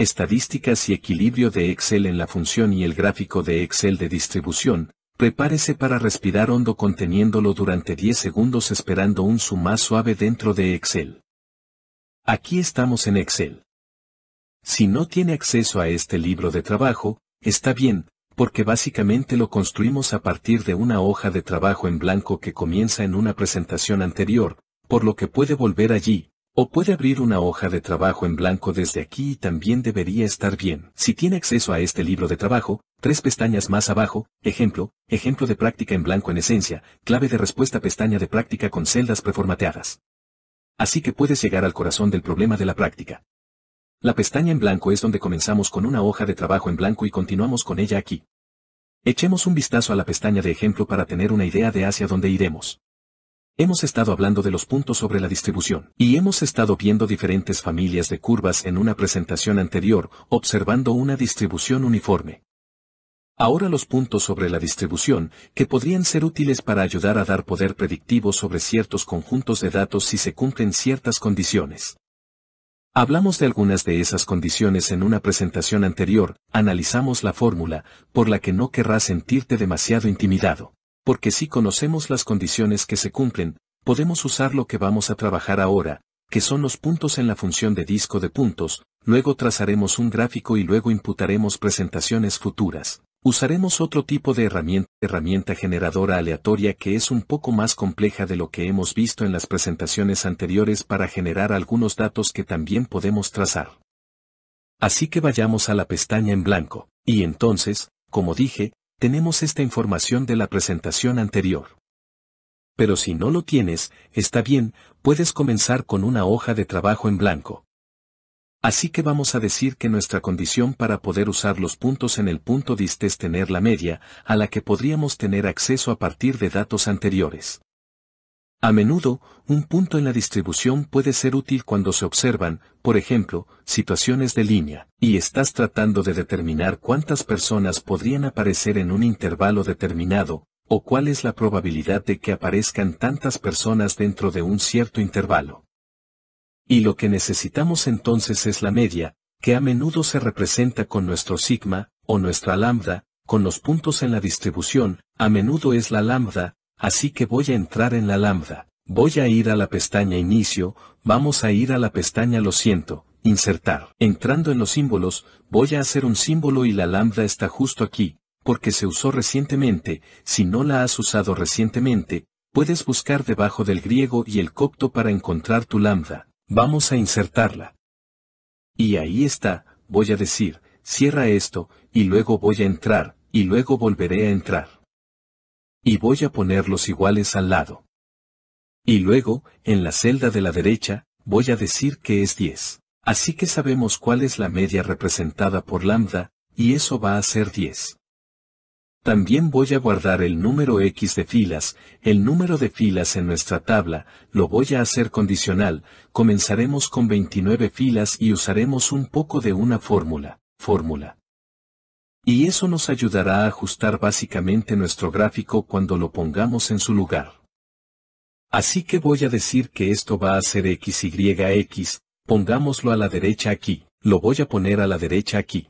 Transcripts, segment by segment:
Estadísticas y equilibrio de Excel en la función y el gráfico de Excel de distribución, prepárese para respirar hondo conteniéndolo durante 10 segundos esperando un zoom suave dentro de Excel. Aquí estamos en Excel. Si no tiene acceso a este libro de trabajo, está bien, porque básicamente lo construimos a partir de una hoja de trabajo en blanco que comienza en una presentación anterior, por lo que puede volver allí, o puede abrir una hoja de trabajo en blanco desde aquí y también debería estar bien. Si tiene acceso a este libro de trabajo, tres pestañas más abajo, ejemplo, ejemplo de práctica en blanco en esencia, clave de respuesta pestaña de práctica con celdas preformateadas. Así que puedes llegar al corazón del problema de la práctica. La pestaña en blanco es donde comenzamos con una hoja de trabajo en blanco y continuamos con ella aquí. Echemos un vistazo a la pestaña de ejemplo para tener una idea de hacia dónde iremos. Hemos estado hablando de los puntos sobre la distribución, y hemos estado viendo diferentes familias de curvas en una presentación anterior, observando una distribución uniforme. Ahora los puntos sobre la distribución, que podrían ser útiles para ayudar a dar poder predictivo sobre ciertos conjuntos de datos si se cumplen ciertas condiciones. Hablamos de algunas de esas condiciones en una presentación anterior, analizamos la fórmula, por la que no querrás sentirte demasiado intimidado porque si conocemos las condiciones que se cumplen, podemos usar lo que vamos a trabajar ahora, que son los puntos en la función de disco de puntos, luego trazaremos un gráfico y luego imputaremos presentaciones futuras. Usaremos otro tipo de herramienta, herramienta generadora aleatoria que es un poco más compleja de lo que hemos visto en las presentaciones anteriores para generar algunos datos que también podemos trazar. Así que vayamos a la pestaña en blanco, y entonces, como dije, tenemos esta información de la presentación anterior. Pero si no lo tienes, está bien, puedes comenzar con una hoja de trabajo en blanco. Así que vamos a decir que nuestra condición para poder usar los puntos en el punto dist es tener la media, a la que podríamos tener acceso a partir de datos anteriores. A menudo, un punto en la distribución puede ser útil cuando se observan, por ejemplo, situaciones de línea, y estás tratando de determinar cuántas personas podrían aparecer en un intervalo determinado, o cuál es la probabilidad de que aparezcan tantas personas dentro de un cierto intervalo. Y lo que necesitamos entonces es la media, que a menudo se representa con nuestro sigma, o nuestra lambda, con los puntos en la distribución, a menudo es la lambda, Así que voy a entrar en la lambda, voy a ir a la pestaña inicio, vamos a ir a la pestaña lo siento, insertar. Entrando en los símbolos, voy a hacer un símbolo y la lambda está justo aquí, porque se usó recientemente, si no la has usado recientemente, puedes buscar debajo del griego y el copto para encontrar tu lambda, vamos a insertarla. Y ahí está, voy a decir, cierra esto, y luego voy a entrar, y luego volveré a entrar y voy a ponerlos iguales al lado. Y luego, en la celda de la derecha, voy a decir que es 10. Así que sabemos cuál es la media representada por lambda, y eso va a ser 10. También voy a guardar el número X de filas, el número de filas en nuestra tabla, lo voy a hacer condicional, comenzaremos con 29 filas y usaremos un poco de una fórmula, fórmula y eso nos ayudará a ajustar básicamente nuestro gráfico cuando lo pongamos en su lugar. Así que voy a decir que esto va a ser XYX, pongámoslo a la derecha aquí, lo voy a poner a la derecha aquí.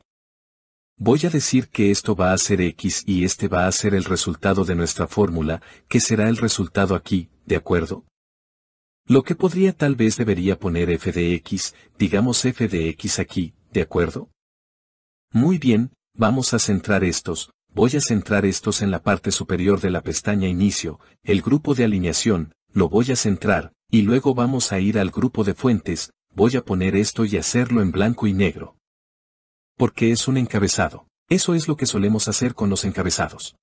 Voy a decir que esto va a ser X y este va a ser el resultado de nuestra fórmula, que será el resultado aquí, ¿de acuerdo? Lo que podría tal vez debería poner f de x, digamos f de x aquí, ¿de acuerdo? Muy bien, Vamos a centrar estos, voy a centrar estos en la parte superior de la pestaña Inicio, el grupo de alineación, lo voy a centrar, y luego vamos a ir al grupo de fuentes, voy a poner esto y hacerlo en blanco y negro. Porque es un encabezado. Eso es lo que solemos hacer con los encabezados.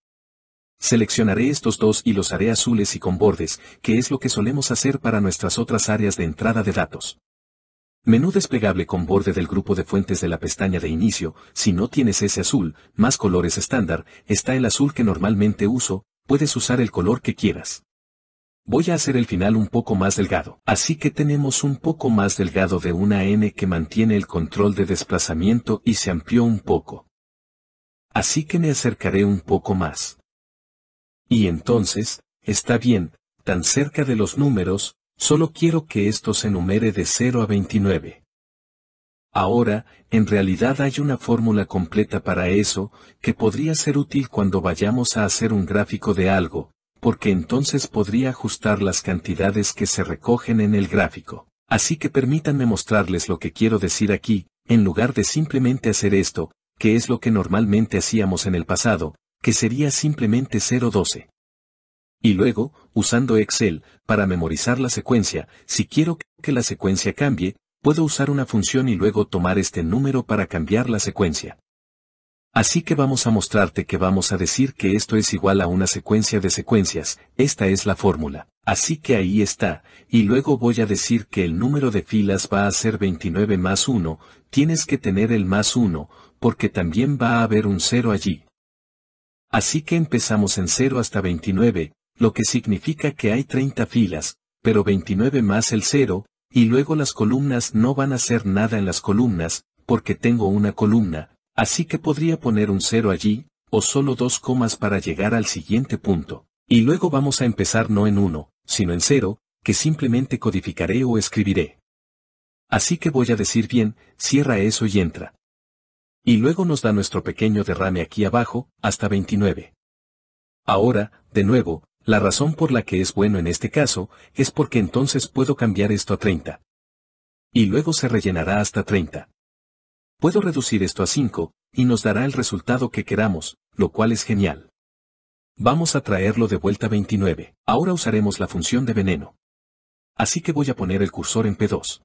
Seleccionaré estos dos y los haré azules y con bordes, que es lo que solemos hacer para nuestras otras áreas de entrada de datos. Menú desplegable con borde del grupo de fuentes de la pestaña de inicio, si no tienes ese azul, más colores estándar, está el azul que normalmente uso, puedes usar el color que quieras. Voy a hacer el final un poco más delgado, así que tenemos un poco más delgado de una N que mantiene el control de desplazamiento y se amplió un poco. Así que me acercaré un poco más. Y entonces, está bien, tan cerca de los números, Solo quiero que esto se numere de 0 a 29. Ahora, en realidad hay una fórmula completa para eso, que podría ser útil cuando vayamos a hacer un gráfico de algo, porque entonces podría ajustar las cantidades que se recogen en el gráfico. Así que permítanme mostrarles lo que quiero decir aquí, en lugar de simplemente hacer esto, que es lo que normalmente hacíamos en el pasado, que sería simplemente 012. Y luego, usando Excel, para memorizar la secuencia, si quiero que la secuencia cambie, puedo usar una función y luego tomar este número para cambiar la secuencia. Así que vamos a mostrarte que vamos a decir que esto es igual a una secuencia de secuencias, esta es la fórmula. Así que ahí está, y luego voy a decir que el número de filas va a ser 29 más 1, tienes que tener el más 1, porque también va a haber un 0 allí. Así que empezamos en 0 hasta 29, lo que significa que hay 30 filas, pero 29 más el 0, y luego las columnas no van a hacer nada en las columnas, porque tengo una columna, así que podría poner un 0 allí, o solo dos comas para llegar al siguiente punto. Y luego vamos a empezar no en 1, sino en 0, que simplemente codificaré o escribiré. Así que voy a decir bien, cierra eso y entra. Y luego nos da nuestro pequeño derrame aquí abajo, hasta 29. Ahora, de nuevo, la razón por la que es bueno en este caso, es porque entonces puedo cambiar esto a 30. Y luego se rellenará hasta 30. Puedo reducir esto a 5, y nos dará el resultado que queramos, lo cual es genial. Vamos a traerlo de vuelta a 29. Ahora usaremos la función de veneno. Así que voy a poner el cursor en P2.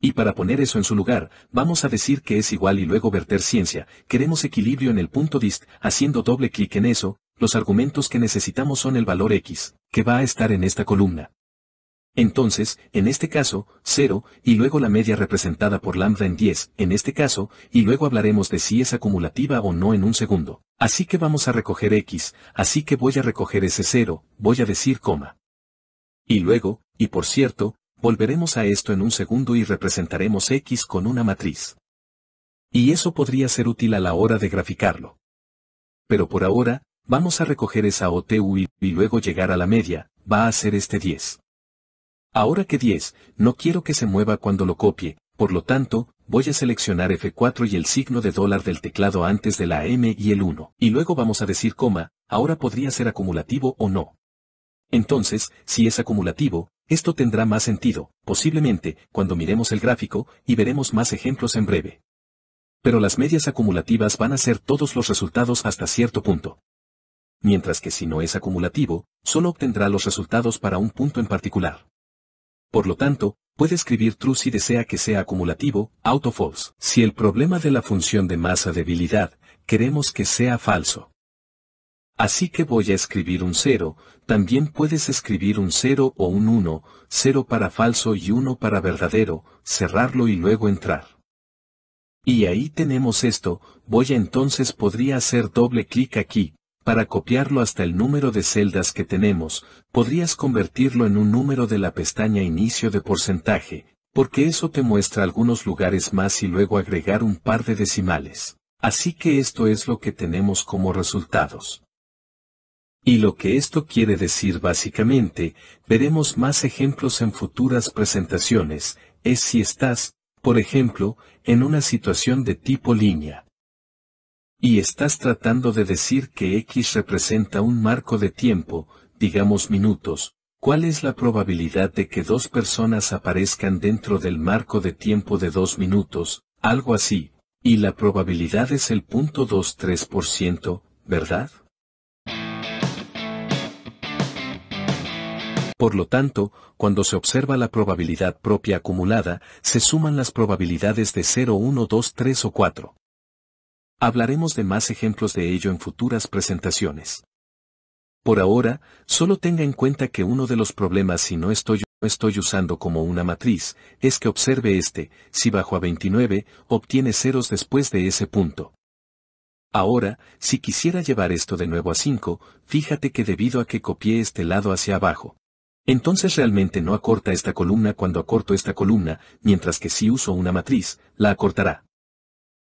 Y para poner eso en su lugar, vamos a decir que es igual y luego verter ciencia, queremos equilibrio en el punto dist, haciendo doble clic en eso, los argumentos que necesitamos son el valor x, que va a estar en esta columna. Entonces, en este caso, 0, y luego la media representada por lambda en 10, en este caso, y luego hablaremos de si es acumulativa o no en un segundo. Así que vamos a recoger x, así que voy a recoger ese 0, voy a decir coma. Y luego, y por cierto, volveremos a esto en un segundo y representaremos x con una matriz. Y eso podría ser útil a la hora de graficarlo. Pero por ahora, Vamos a recoger esa OTU y, y luego llegar a la media, va a ser este 10. Ahora que 10, no quiero que se mueva cuando lo copie, por lo tanto, voy a seleccionar F4 y el signo de dólar del teclado antes de la M y el 1. Y luego vamos a decir coma, ahora podría ser acumulativo o no. Entonces, si es acumulativo, esto tendrá más sentido, posiblemente, cuando miremos el gráfico, y veremos más ejemplos en breve. Pero las medias acumulativas van a ser todos los resultados hasta cierto punto mientras que si no es acumulativo, solo obtendrá los resultados para un punto en particular. Por lo tanto, puede escribir true si desea que sea acumulativo, auto false. Si el problema de la función de masa debilidad, queremos que sea falso. Así que voy a escribir un 0, también puedes escribir un 0 o un 1, 0 para falso y 1 para verdadero, cerrarlo y luego entrar. Y ahí tenemos esto, voy a entonces podría hacer doble clic aquí, para copiarlo hasta el número de celdas que tenemos, podrías convertirlo en un número de la pestaña Inicio de porcentaje, porque eso te muestra algunos lugares más y luego agregar un par de decimales. Así que esto es lo que tenemos como resultados. Y lo que esto quiere decir básicamente, veremos más ejemplos en futuras presentaciones, es si estás, por ejemplo, en una situación de tipo línea. Y estás tratando de decir que X representa un marco de tiempo, digamos minutos, ¿cuál es la probabilidad de que dos personas aparezcan dentro del marco de tiempo de dos minutos, algo así? Y la probabilidad es el 0.23%, ¿verdad? Por lo tanto, cuando se observa la probabilidad propia acumulada, se suman las probabilidades de 0, 1, 2, 3 o 4. Hablaremos de más ejemplos de ello en futuras presentaciones. Por ahora, solo tenga en cuenta que uno de los problemas si no estoy, usando como una matriz, es que observe este, si bajo a 29, obtiene ceros después de ese punto. Ahora, si quisiera llevar esto de nuevo a 5, fíjate que debido a que copié este lado hacia abajo, entonces realmente no acorta esta columna cuando acorto esta columna, mientras que si uso una matriz, la acortará.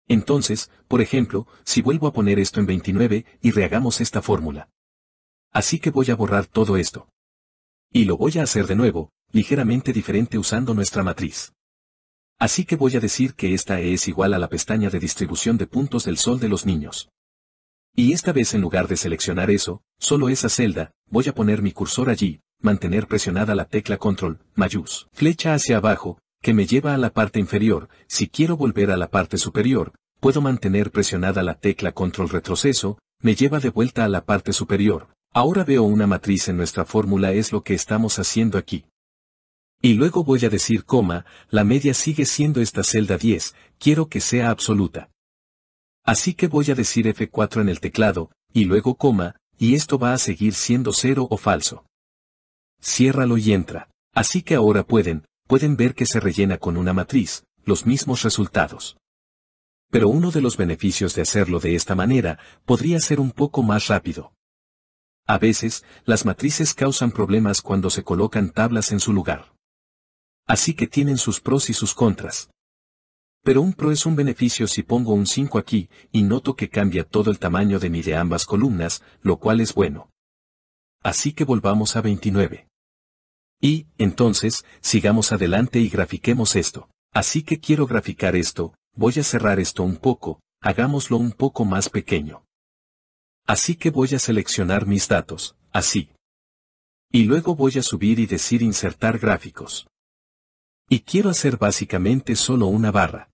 Entonces, por ejemplo, si vuelvo a poner esto en 29 y rehagamos esta fórmula. Así que voy a borrar todo esto. Y lo voy a hacer de nuevo, ligeramente diferente usando nuestra matriz. Así que voy a decir que esta es igual a la pestaña de distribución de puntos del sol de los niños. Y esta vez en lugar de seleccionar eso, solo esa celda, voy a poner mi cursor allí, mantener presionada la tecla control, mayús, flecha hacia abajo, que me lleva a la parte inferior, si quiero volver a la parte superior, puedo mantener presionada la tecla control retroceso, me lleva de vuelta a la parte superior. Ahora veo una matriz en nuestra fórmula es lo que estamos haciendo aquí. Y luego voy a decir coma, la media sigue siendo esta celda 10, quiero que sea absoluta. Así que voy a decir F4 en el teclado, y luego coma, y esto va a seguir siendo cero o falso. Ciérralo y entra. Así que ahora pueden, pueden ver que se rellena con una matriz, los mismos resultados. Pero uno de los beneficios de hacerlo de esta manera podría ser un poco más rápido. A veces, las matrices causan problemas cuando se colocan tablas en su lugar. Así que tienen sus pros y sus contras. Pero un pro es un beneficio si pongo un 5 aquí y noto que cambia todo el tamaño de mi de ambas columnas, lo cual es bueno. Así que volvamos a 29. Y, entonces, sigamos adelante y grafiquemos esto. Así que quiero graficar esto, voy a cerrar esto un poco, hagámoslo un poco más pequeño. Así que voy a seleccionar mis datos, así. Y luego voy a subir y decir insertar gráficos. Y quiero hacer básicamente solo una barra.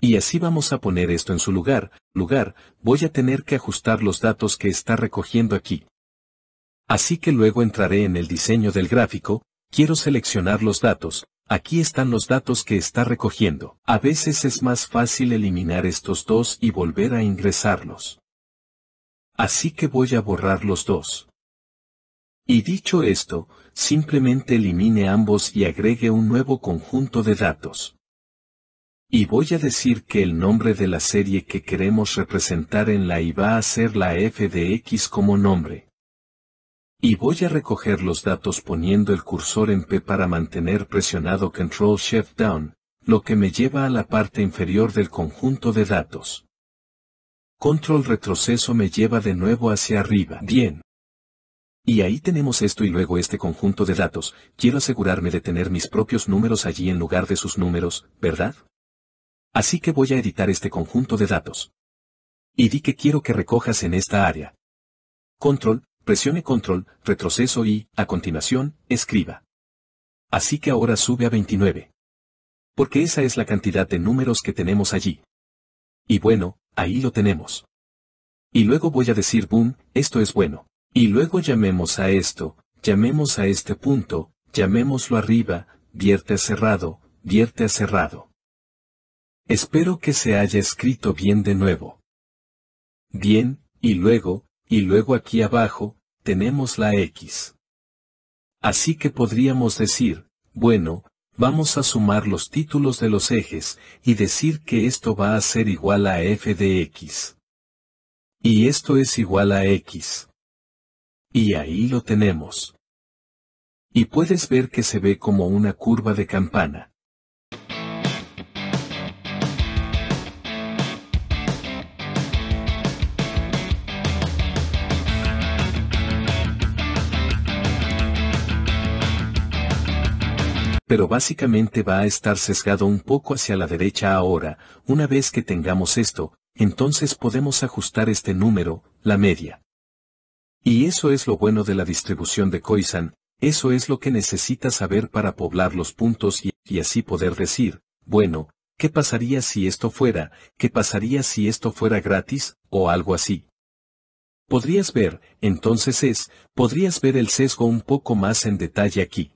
Y así vamos a poner esto en su lugar, lugar, voy a tener que ajustar los datos que está recogiendo aquí. Así que luego entraré en el diseño del gráfico, quiero seleccionar los datos, aquí están los datos que está recogiendo. A veces es más fácil eliminar estos dos y volver a ingresarlos. Así que voy a borrar los dos. Y dicho esto, simplemente elimine ambos y agregue un nuevo conjunto de datos. Y voy a decir que el nombre de la serie que queremos representar en la I va a ser la f de x como nombre. Y voy a recoger los datos poniendo el cursor en P para mantener presionado Control Shift Down, lo que me lleva a la parte inferior del conjunto de datos. Control retroceso me lleva de nuevo hacia arriba. Bien. Y ahí tenemos esto y luego este conjunto de datos, quiero asegurarme de tener mis propios números allí en lugar de sus números, ¿verdad? Así que voy a editar este conjunto de datos. Y di que quiero que recojas en esta área. Control, presione control, retroceso y, a continuación, escriba. Así que ahora sube a 29. Porque esa es la cantidad de números que tenemos allí. Y bueno, ahí lo tenemos. Y luego voy a decir boom, esto es bueno. Y luego llamemos a esto, llamemos a este punto, llamémoslo arriba, vierte cerrado, vierte a cerrado. Espero que se haya escrito bien de nuevo. Bien, y luego, y luego aquí abajo, tenemos la X. Así que podríamos decir, bueno, vamos a sumar los títulos de los ejes, y decir que esto va a ser igual a f de x. Y esto es igual a x. Y ahí lo tenemos. Y puedes ver que se ve como una curva de campana. pero básicamente va a estar sesgado un poco hacia la derecha ahora, una vez que tengamos esto, entonces podemos ajustar este número, la media. Y eso es lo bueno de la distribución de Koizan, eso es lo que necesitas saber para poblar los puntos y, y así poder decir, bueno, ¿qué pasaría si esto fuera, qué pasaría si esto fuera gratis, o algo así? Podrías ver, entonces es, podrías ver el sesgo un poco más en detalle aquí.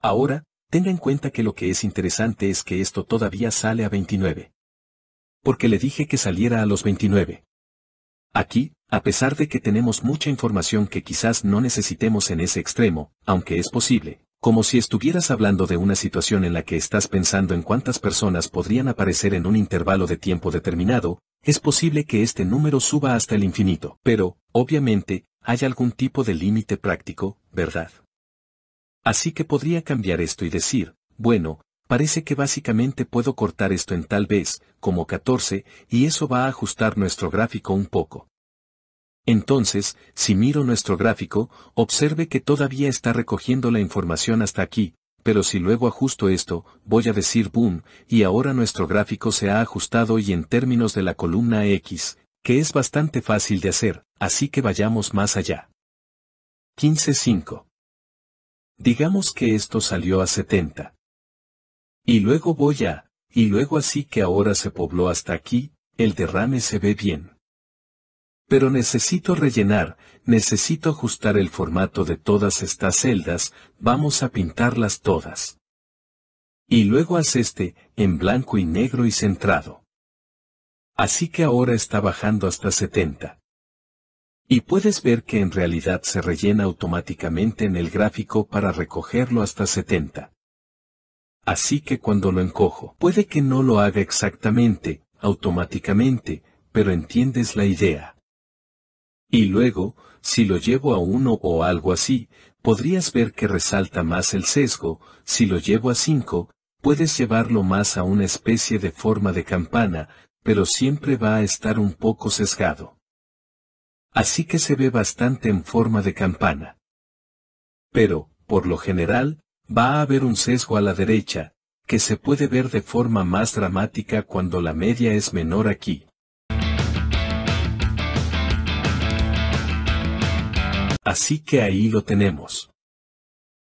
Ahora, tenga en cuenta que lo que es interesante es que esto todavía sale a 29. Porque le dije que saliera a los 29. Aquí, a pesar de que tenemos mucha información que quizás no necesitemos en ese extremo, aunque es posible, como si estuvieras hablando de una situación en la que estás pensando en cuántas personas podrían aparecer en un intervalo de tiempo determinado, es posible que este número suba hasta el infinito. Pero, obviamente, hay algún tipo de límite práctico, ¿verdad? Así que podría cambiar esto y decir, bueno, parece que básicamente puedo cortar esto en tal vez, como 14, y eso va a ajustar nuestro gráfico un poco. Entonces, si miro nuestro gráfico, observe que todavía está recogiendo la información hasta aquí, pero si luego ajusto esto, voy a decir boom, y ahora nuestro gráfico se ha ajustado y en términos de la columna X, que es bastante fácil de hacer, así que vayamos más allá. 15.5. Digamos que esto salió a 70. Y luego voy a, y luego así que ahora se pobló hasta aquí, el derrame se ve bien. Pero necesito rellenar, necesito ajustar el formato de todas estas celdas, vamos a pintarlas todas. Y luego haz este, en blanco y negro y centrado. Así que ahora está bajando hasta 70. Y puedes ver que en realidad se rellena automáticamente en el gráfico para recogerlo hasta 70. Así que cuando lo encojo, puede que no lo haga exactamente, automáticamente, pero entiendes la idea. Y luego, si lo llevo a 1 o algo así, podrías ver que resalta más el sesgo, si lo llevo a 5, puedes llevarlo más a una especie de forma de campana, pero siempre va a estar un poco sesgado así que se ve bastante en forma de campana. Pero, por lo general, va a haber un sesgo a la derecha, que se puede ver de forma más dramática cuando la media es menor aquí. Así que ahí lo tenemos.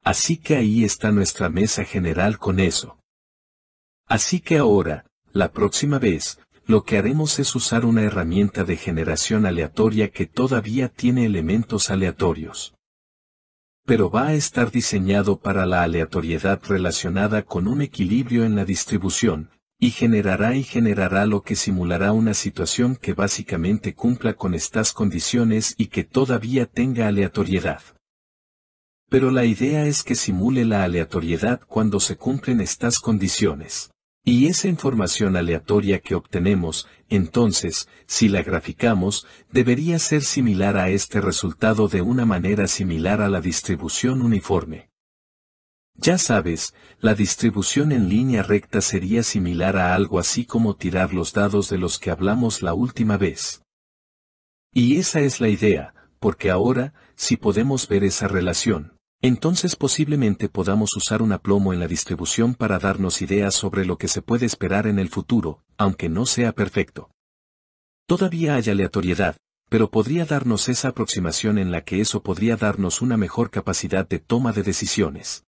Así que ahí está nuestra mesa general con eso. Así que ahora, la próxima vez, lo que haremos es usar una herramienta de generación aleatoria que todavía tiene elementos aleatorios. Pero va a estar diseñado para la aleatoriedad relacionada con un equilibrio en la distribución, y generará y generará lo que simulará una situación que básicamente cumpla con estas condiciones y que todavía tenga aleatoriedad. Pero la idea es que simule la aleatoriedad cuando se cumplen estas condiciones. Y esa información aleatoria que obtenemos, entonces, si la graficamos, debería ser similar a este resultado de una manera similar a la distribución uniforme. Ya sabes, la distribución en línea recta sería similar a algo así como tirar los dados de los que hablamos la última vez. Y esa es la idea, porque ahora, si podemos ver esa relación, entonces posiblemente podamos usar un aplomo en la distribución para darnos ideas sobre lo que se puede esperar en el futuro, aunque no sea perfecto. Todavía hay aleatoriedad, pero podría darnos esa aproximación en la que eso podría darnos una mejor capacidad de toma de decisiones.